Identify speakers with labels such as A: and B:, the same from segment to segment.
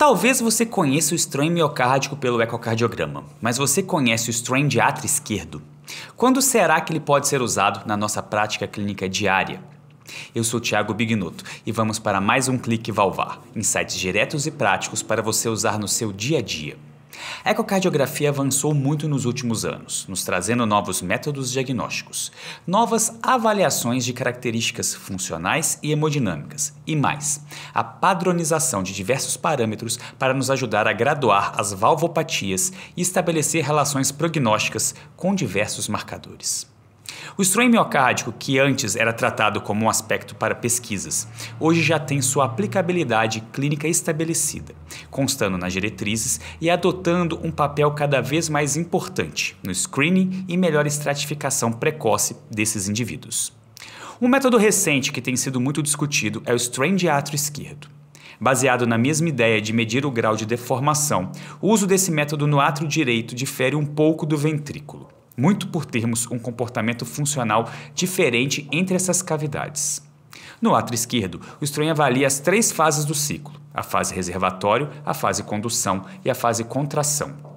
A: Talvez você conheça o strain miocárdico pelo ecocardiograma, mas você conhece o strain de átrio esquerdo? Quando será que ele pode ser usado na nossa prática clínica diária? Eu sou Thiago Bignoto e vamos para mais um clique Valvar, insights diretos e práticos para você usar no seu dia a dia. A ecocardiografia avançou muito nos últimos anos, nos trazendo novos métodos diagnósticos, novas avaliações de características funcionais e hemodinâmicas, e mais, a padronização de diversos parâmetros para nos ajudar a graduar as valvopatias e estabelecer relações prognósticas com diversos marcadores. O estrói miocárdico, que antes era tratado como um aspecto para pesquisas, hoje já tem sua aplicabilidade clínica estabelecida, constando nas diretrizes e adotando um papel cada vez mais importante no screening e melhor estratificação precoce desses indivíduos. Um método recente que tem sido muito discutido é o strain de atro esquerdo. Baseado na mesma ideia de medir o grau de deformação, o uso desse método no atro direito difere um pouco do ventrículo muito por termos um comportamento funcional diferente entre essas cavidades. No ato esquerdo, o estranho avalia as três fases do ciclo: a fase reservatório, a fase condução e a fase contração.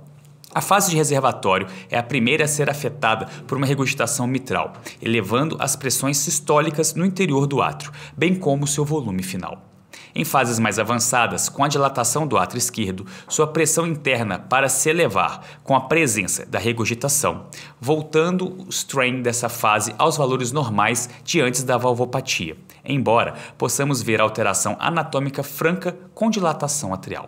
A: A fase de reservatório é a primeira a ser afetada por uma regurgitação mitral, elevando as pressões sistólicas no interior do átrio, bem como seu volume final. Em fases mais avançadas, com a dilatação do átrio esquerdo, sua pressão interna para se elevar com a presença da regurgitação, voltando o strain dessa fase aos valores normais diante da valvopatia, embora possamos ver alteração anatômica franca com dilatação atrial.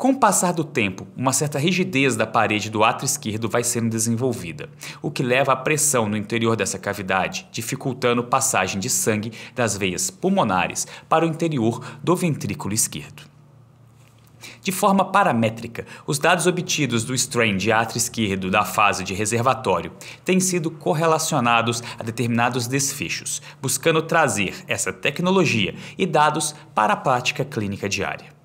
A: Com o passar do tempo, uma certa rigidez da parede do átrio esquerdo vai sendo desenvolvida, o que leva à pressão no interior dessa cavidade, dificultando passagem de sangue das veias pulmonares para o interior do ventrículo esquerdo. De forma paramétrica, os dados obtidos do strain de átrio esquerdo da fase de reservatório têm sido correlacionados a determinados desfechos, buscando trazer essa tecnologia e dados para a prática clínica diária.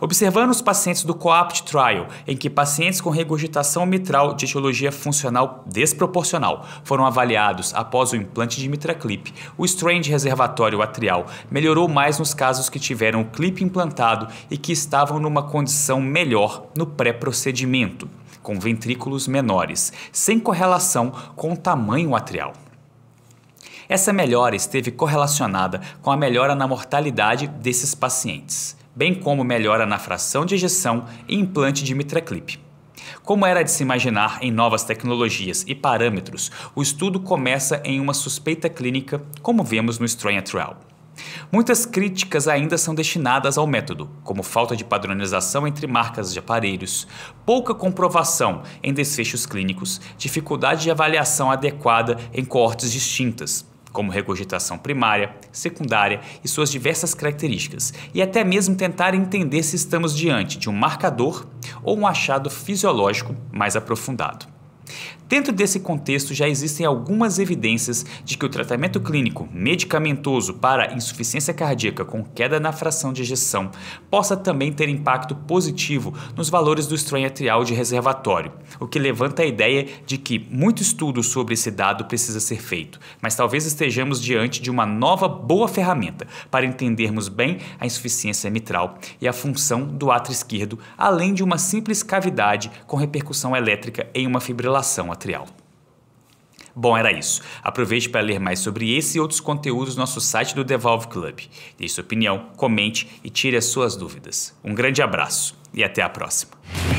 A: Observando os pacientes do COAPT Trial, em que pacientes com regurgitação mitral de etiologia funcional desproporcional foram avaliados após o implante de mitraclip, o strain de reservatório atrial melhorou mais nos casos que tiveram o clip implantado e que estavam numa condição melhor no pré-procedimento, com ventrículos menores, sem correlação com o tamanho atrial. Essa melhora esteve correlacionada com a melhora na mortalidade desses pacientes bem como melhora na fração de ejeção e implante de mitraclip. Como era de se imaginar em novas tecnologias e parâmetros, o estudo começa em uma suspeita clínica, como vemos no Strange Trial. Muitas críticas ainda são destinadas ao método, como falta de padronização entre marcas de aparelhos, pouca comprovação em desfechos clínicos, dificuldade de avaliação adequada em coortes distintas, como regurgitação primária, secundária e suas diversas características, e até mesmo tentar entender se estamos diante de um marcador ou um achado fisiológico mais aprofundado. Dentro desse contexto, já existem algumas evidências de que o tratamento clínico medicamentoso para insuficiência cardíaca com queda na fração de ejeção possa também ter impacto positivo nos valores do strain atrial de reservatório, o que levanta a ideia de que muito estudo sobre esse dado precisa ser feito, mas talvez estejamos diante de uma nova boa ferramenta para entendermos bem a insuficiência mitral e a função do átrio esquerdo, além de uma simples cavidade com repercussão elétrica em uma fibrilação material. Bom, era isso. Aproveite para ler mais sobre esse e outros conteúdos no nosso site do Devolve Club. Deixe sua opinião, comente e tire as suas dúvidas. Um grande abraço e até a próxima.